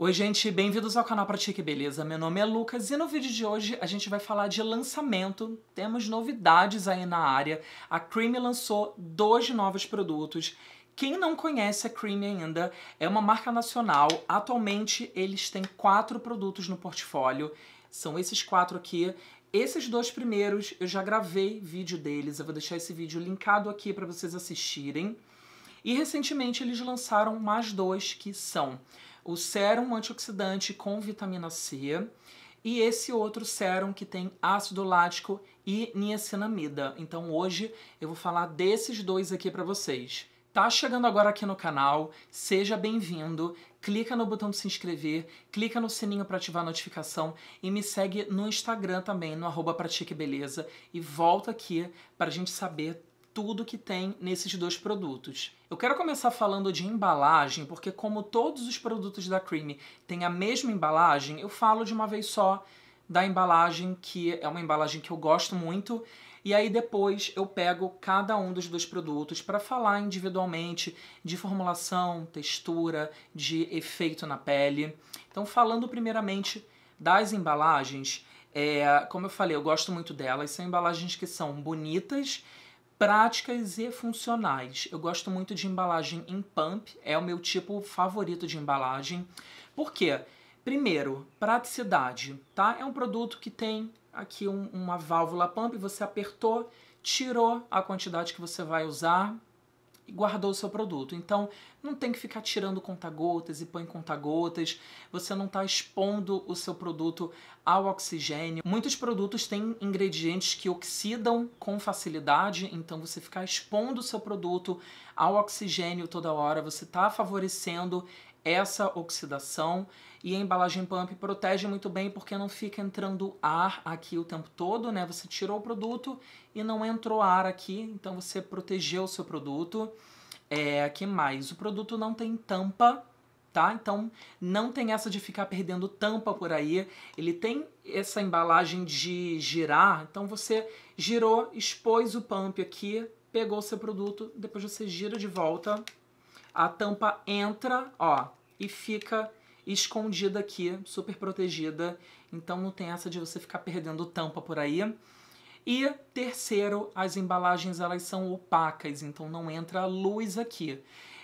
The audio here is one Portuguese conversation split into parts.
Oi gente, bem-vindos ao canal Pratique Beleza, meu nome é Lucas e no vídeo de hoje a gente vai falar de lançamento, temos novidades aí na área, a Cream lançou dois novos produtos quem não conhece a Cream ainda, é uma marca nacional. Atualmente eles têm quatro produtos no portfólio. São esses quatro aqui. Esses dois primeiros eu já gravei vídeo deles. Eu vou deixar esse vídeo linkado aqui para vocês assistirem. E recentemente eles lançaram mais dois que são o sérum antioxidante com vitamina C e esse outro sérum que tem ácido lático e niacinamida. Então hoje eu vou falar desses dois aqui para vocês. Tá chegando agora aqui no canal, seja bem-vindo, clica no botão de se inscrever, clica no sininho para ativar a notificação e me segue no Instagram também, no arroba Pratique Beleza e volta aqui para a gente saber tudo que tem nesses dois produtos. Eu quero começar falando de embalagem, porque como todos os produtos da Creamy têm a mesma embalagem, eu falo de uma vez só da embalagem, que é uma embalagem que eu gosto muito, e aí depois eu pego cada um dos dois produtos para falar individualmente de formulação, textura, de efeito na pele. Então, falando primeiramente das embalagens, é, como eu falei, eu gosto muito delas. São embalagens que são bonitas práticas e funcionais. Eu gosto muito de embalagem em pump, é o meu tipo favorito de embalagem. Por quê? Primeiro, praticidade, tá? É um produto que tem aqui um, uma válvula pump, você apertou, tirou a quantidade que você vai usar, e guardou o seu produto. Então, não tem que ficar tirando conta-gotas e põe conta-gotas. Você não está expondo o seu produto ao oxigênio. Muitos produtos têm ingredientes que oxidam com facilidade, então você ficar expondo o seu produto ao oxigênio toda hora, você está favorecendo essa oxidação e a embalagem pump protege muito bem porque não fica entrando ar aqui o tempo todo, né? Você tirou o produto e não entrou ar aqui, então você protegeu o seu produto. É, que mais? O produto não tem tampa, tá? Então não tem essa de ficar perdendo tampa por aí. Ele tem essa embalagem de girar, então você girou, expôs o pump aqui, pegou o seu produto, depois você gira de volta. A tampa entra, ó, e fica escondida aqui, super protegida. Então não tem essa de você ficar perdendo tampa por aí. E terceiro, as embalagens elas são opacas, então não entra luz aqui.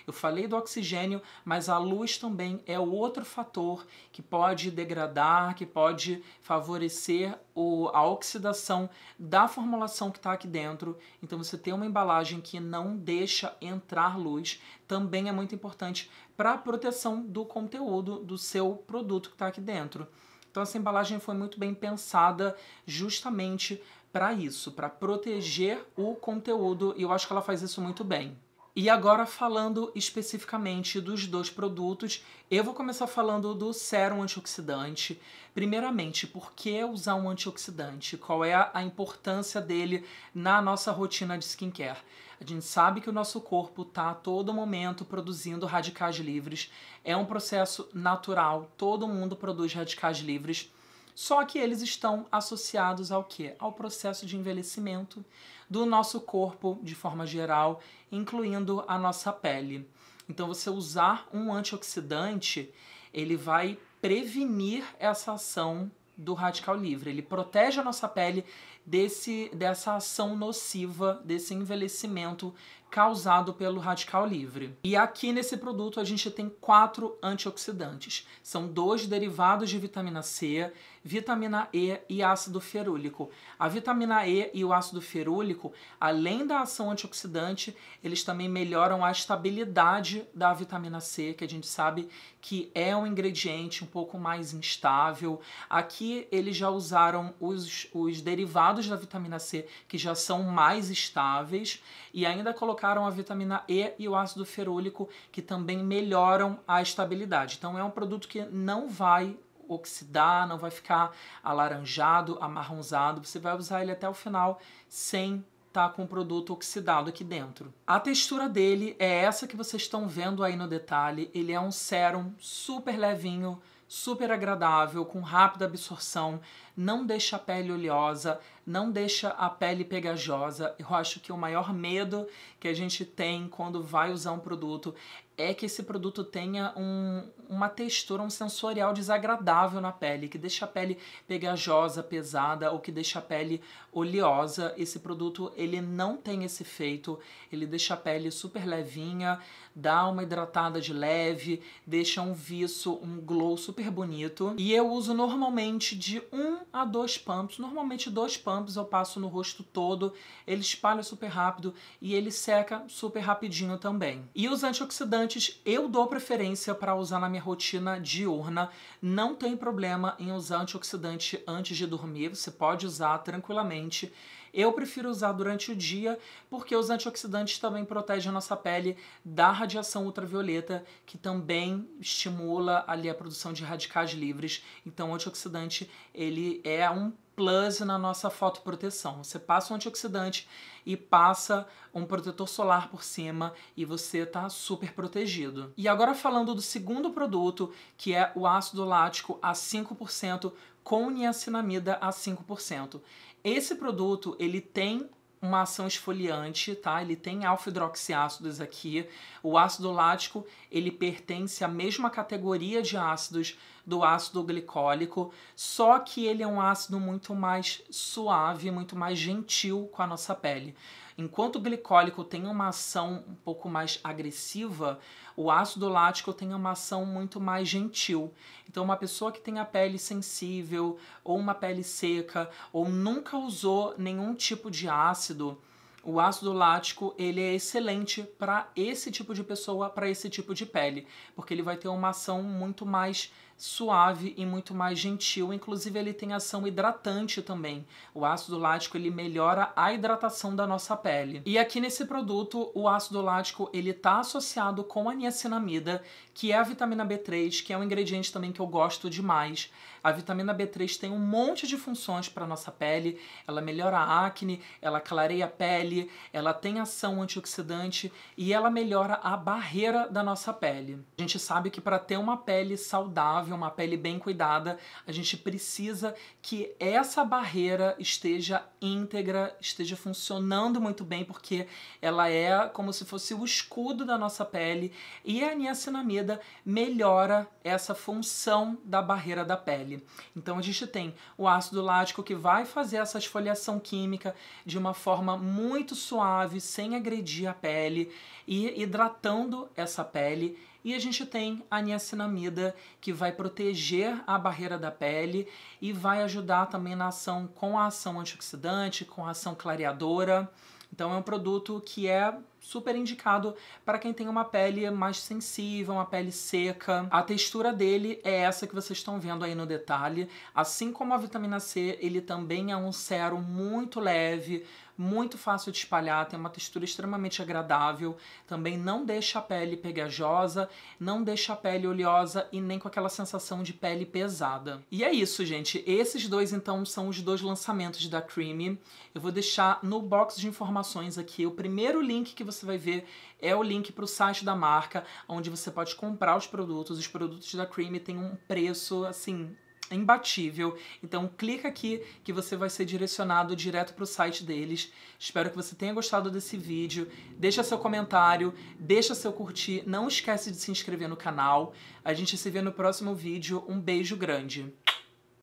Eu falei do oxigênio, mas a luz também é outro fator que pode degradar, que pode favorecer o, a oxidação da formulação que está aqui dentro. Então você tem uma embalagem que não deixa entrar luz, também é muito importante para a proteção do conteúdo do seu produto que está aqui dentro. Então essa embalagem foi muito bem pensada justamente para isso, para proteger o conteúdo, e eu acho que ela faz isso muito bem. E agora falando especificamente dos dois produtos, eu vou começar falando do sérum antioxidante. Primeiramente, por que usar um antioxidante? Qual é a importância dele na nossa rotina de skincare? A gente sabe que o nosso corpo está a todo momento produzindo radicais livres. É um processo natural, todo mundo produz radicais livres só que eles estão associados ao quê? Ao processo de envelhecimento do nosso corpo de forma geral, incluindo a nossa pele. Então você usar um antioxidante, ele vai prevenir essa ação do radical livre. Ele protege a nossa pele, desse, dessa ação nociva, desse envelhecimento causado pelo radical livre. E aqui nesse produto a gente tem quatro antioxidantes. São dois derivados de vitamina C, vitamina E e ácido ferúlico. A vitamina E e o ácido ferúlico, além da ação antioxidante, eles também melhoram a estabilidade da vitamina C, que a gente sabe que é um ingrediente um pouco mais instável. Aqui eles já usaram os, os derivados derivados da vitamina C que já são mais estáveis e ainda colocaram a vitamina E e o ácido ferúlico que também melhoram a estabilidade. Então é um produto que não vai oxidar, não vai ficar alaranjado, amarronzado. Você vai usar ele até o final sem tá com o produto oxidado aqui dentro. A textura dele é essa que vocês estão vendo aí no detalhe. Ele é um sérum super levinho, super agradável, com rápida absorção, não deixa a pele oleosa, não deixa a pele pegajosa. Eu acho que o maior medo que a gente tem quando vai usar um produto é que esse produto tenha um, uma textura, um sensorial desagradável na pele, que deixa a pele pegajosa, pesada ou que deixa a pele oleosa. Esse produto ele não tem esse efeito, ele deixa a pele super levinha, dá uma hidratada de leve, deixa um viço, um glow super bonito. E eu uso normalmente de um a dois pumps, normalmente dois pumps eu passo no rosto todo, ele espalha super rápido e ele seca super rapidinho também. E os antioxidantes eu dou preferência para usar na minha rotina diurna, não tem problema em usar antioxidante antes de dormir, você pode usar tranquilamente. Eu prefiro usar durante o dia, porque os antioxidantes também protegem a nossa pele da radiação ultravioleta, que também estimula ali a produção de radicais livres. Então, o antioxidante, ele é um plus na nossa fotoproteção. Você passa um antioxidante, e passa um protetor solar por cima e você tá super protegido. E agora falando do segundo produto, que é o ácido lático a 5% com niacinamida a 5%. Esse produto, ele tem uma ação esfoliante, tá? Ele tem alfa-hidroxiácidos aqui. O ácido lático, ele pertence à mesma categoria de ácidos do ácido glicólico, só que ele é um ácido muito mais suave, muito mais gentil com a nossa pele. Enquanto o glicólico tem uma ação um pouco mais agressiva, o ácido lático tem uma ação muito mais gentil. Então, uma pessoa que tem a pele sensível, ou uma pele seca, ou nunca usou nenhum tipo de ácido, o ácido lático ele é excelente para esse tipo de pessoa, para esse tipo de pele, porque ele vai ter uma ação muito mais suave e muito mais gentil. Inclusive, ele tem ação hidratante também. O ácido lático ele melhora a hidratação da nossa pele. E aqui nesse produto, o ácido lático ele tá associado com a niacinamida, que é a vitamina B3, que é um ingrediente também que eu gosto demais. A vitamina B3 tem um monte de funções para nossa pele. Ela melhora a acne, ela clareia a pele, ela tem ação antioxidante e ela melhora a barreira da nossa pele. A gente sabe que para ter uma pele saudável saudável, uma pele bem cuidada, a gente precisa que essa barreira esteja íntegra, esteja funcionando muito bem, porque ela é como se fosse o escudo da nossa pele e a niacinamida melhora essa função da barreira da pele. Então a gente tem o ácido lático que vai fazer essa esfoliação química de uma forma muito suave, sem agredir a pele e hidratando essa pele e a gente tem a niacinamida, que vai proteger a barreira da pele e vai ajudar também na ação com a ação antioxidante, com a ação clareadora. Então é um produto que é super indicado para quem tem uma pele mais sensível, uma pele seca. A textura dele é essa que vocês estão vendo aí no detalhe. Assim como a vitamina C, ele também é um sérum muito leve, muito fácil de espalhar, tem uma textura extremamente agradável, também não deixa a pele pegajosa, não deixa a pele oleosa e nem com aquela sensação de pele pesada. E é isso, gente. Esses dois, então, são os dois lançamentos da Creamy. Eu vou deixar no box de informações aqui o primeiro link que você você vai ver é o link para o site da marca, onde você pode comprar os produtos. Os produtos da Creamy têm um preço, assim, imbatível. Então clica aqui que você vai ser direcionado direto para o site deles. Espero que você tenha gostado desse vídeo. Deixa seu comentário, deixa seu curtir, não esquece de se inscrever no canal. A gente se vê no próximo vídeo. Um beijo grande.